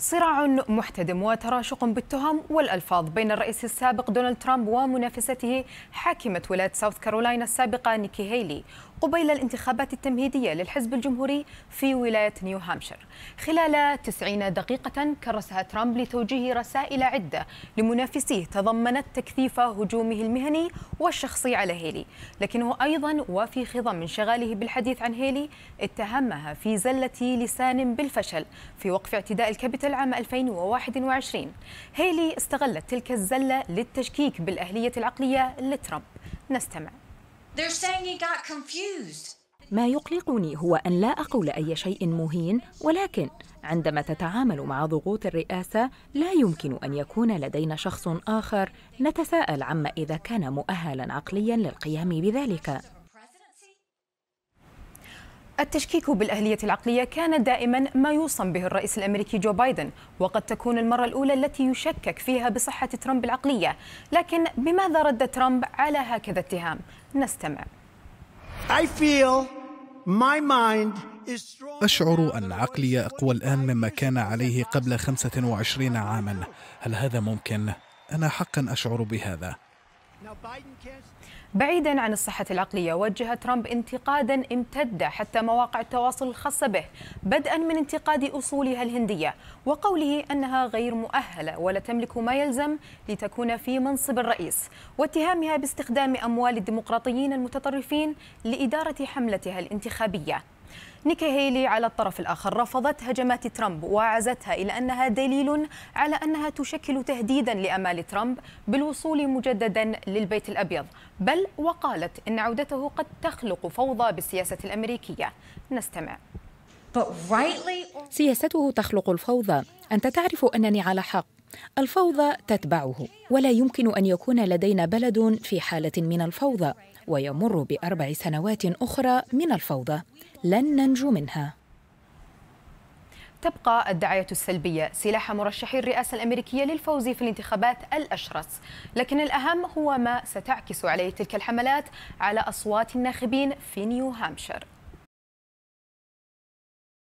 صراع محتدم وتراشق بالتهم والألفاظ بين الرئيس السابق دونالد ترامب ومنافسته حاكمة ولاية ساوث كارولاينا السابقة نيكي هيلي قبيل الانتخابات التمهيدية للحزب الجمهوري في ولاية نيو هامشير خلال 90 دقيقة كرسها ترامب لتوجيه رسائل عدة لمنافسيه تضمنت تكثيف هجومه المهني والشخصي على هيلي لكنه أيضا وفي خضم انشغاله بالحديث عن هيلي اتهمها في زلة لسان بالفشل في وقف اعتداء الكابيتال عام 2021 هيلي استغلت تلك الزلة للتشكيك بالأهلية العقلية لترامب نستمع ما يقلقني هو أن لا أقول أي شيء مهين ولكن عندما تتعامل مع ضغوط الرئاسة لا يمكن أن يكون لدينا شخص آخر نتساءل عما إذا كان مؤهلا عقليا للقيام بذلك التشكيك بالأهلية العقلية كان دائما ما يوصم به الرئيس الأمريكي جو بايدن وقد تكون المرة الأولى التي يشكك فيها بصحة ترامب العقلية لكن بماذا رد ترامب على هكذا اتهام؟ نستمع I feel my mind أشعر أن عقلي أقوى الآن مما كان عليه قبل 25 عاما هل هذا ممكن؟ أنا حقا أشعر بهذا بعيدا عن الصحة العقلية وجه ترامب انتقادا امتد حتى مواقع التواصل الخاصة به بدءا من انتقاد أصولها الهندية وقوله أنها غير مؤهلة ولا تملك ما يلزم لتكون في منصب الرئيس واتهامها باستخدام أموال الديمقراطيين المتطرفين لإدارة حملتها الانتخابية نيكي هيلي على الطرف الآخر رفضت هجمات ترامب وعزتها إلى أنها دليل على أنها تشكل تهديدا لأمال ترامب بالوصول مجددا للبيت الأبيض بل وقالت إن عودته قد تخلق فوضى بالسياسة الأمريكية نستمع سياسته تخلق الفوضى أنت تعرف أنني على حق الفوضى تتبعه ولا يمكن ان يكون لدينا بلد في حاله من الفوضى ويمر باربع سنوات اخرى من الفوضى لن ننجو منها تبقى الدعاية السلبية سلاح مرشحي الرئاسة الأمريكية للفوز في الانتخابات الأشرس لكن الأهم هو ما ستعكس عليه تلك الحملات على أصوات الناخبين في نيو هامشير